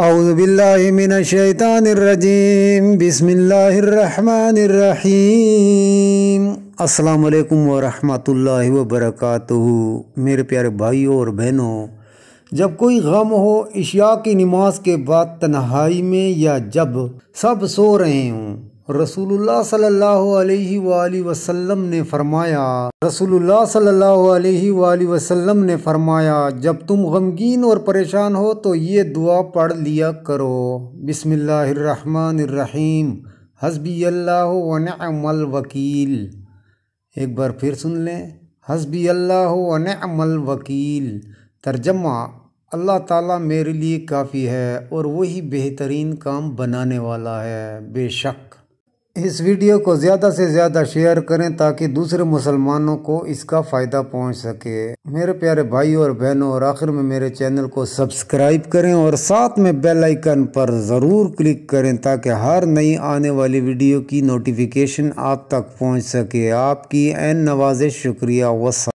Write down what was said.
اعوذ باللہ من الشیطان الرجیم بسم اللہ الرحمن الرحیم السلام علیکم ورحمت اللہ وبرکاتہ میرے پیارے بھائیوں اور بہنوں جب کوئی غم ہو عشاء کی نماز کے بعد تنہائی میں یا جب سب سو رہے ہوں رسول اللہ صلی اللہ علیہ وآلہ وسلم نے فرمایا رسول اللہ صلی اللہ علیہ وآلہ وسلم نے فرمایا جب تم غمگین اور پریشان ہو تو یہ دعا پڑھ لیا کرو بسم اللہ الرحمن الرحیم اللہ و نعم الوکیل ایک بار پھر سن لیں حسبی اللہ و نعم الوکیل ترجمہ اللہ تعالیٰ میرے لیے کافی ہے اور وہی بہترین کام بنانے والا ہے بے شک اس ویڈیو کو زیادہ سے زیادہ شیئر کریں تاکہ دوسرے مسلمانوں کو اس کا فائدہ پہنچ سکے میرے پیارے بھائی اور بہنوں اور آخر میں میرے چینل کو سبسکرائب کریں اور ساتھ میں بیل آئیکن پر ضرور کلک کریں تاکہ ہر نئی آنے والی ویڈیو کی نوٹیفیکیشن آپ تک پہنچ سکے آپ کی این نواز شکریہ وسلم